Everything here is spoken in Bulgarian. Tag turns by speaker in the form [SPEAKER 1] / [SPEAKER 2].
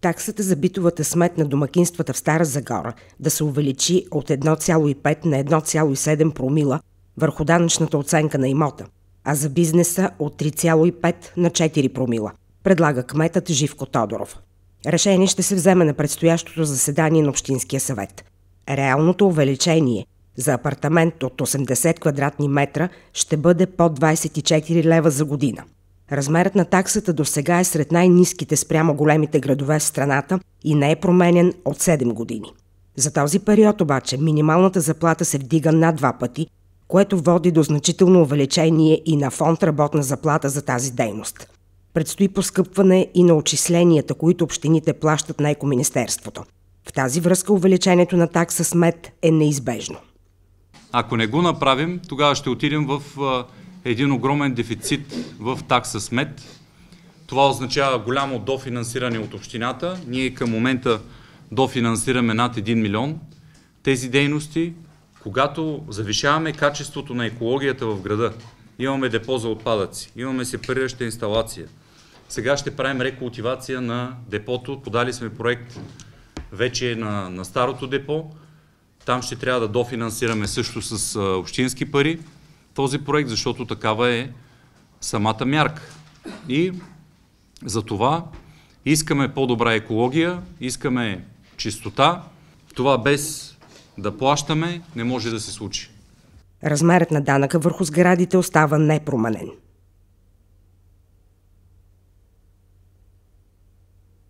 [SPEAKER 1] Таксата за битовата смет на домакинствата в Стара Загора да се увеличи от 1,5 на 1,7 промила върху данъчната оценка на имота, а за бизнеса от 3,5 на 4 промила, предлага кметът Живко Тодоров. Решение ще се вземе на предстоящото заседание на Общинския съвет. Реалното увеличение за апартамент от 80 квадратни метра ще бъде под 24 лева за година – Размерът на таксата до сега е сред най-низките спрямо големите градове в страната и не е променен от 7 години. За този период обаче минималната заплата се вдига на два пъти, което води до значително увеличение и на фонд работна заплата за тази дейност. Предстои поскъпване и на отчисленията, които общините плащат на Екоминистерството. В тази връзка увеличението на такса смет е неизбежно.
[SPEAKER 2] Ако не го направим, тогава ще отидем в един огромен дефицит в такса смет. Това означава голямо дофинансиране от общината. Ние към момента дофинансираме над 1 милион тези дейности. Когато завишаваме качеството на екологията в града, имаме депо за отпадъци, имаме сепарираща инсталация. Сега ще правим рекултивация на депото. Подали сме проект вече на, на старото депо. Там ще трябва да дофинансираме също с а, общински пари този проект, защото такава е самата мярка. И за това искаме по-добра екология, искаме чистота. Това без да плащаме не може да се случи.
[SPEAKER 1] Размерът на данъка върху сградите остава непроменен.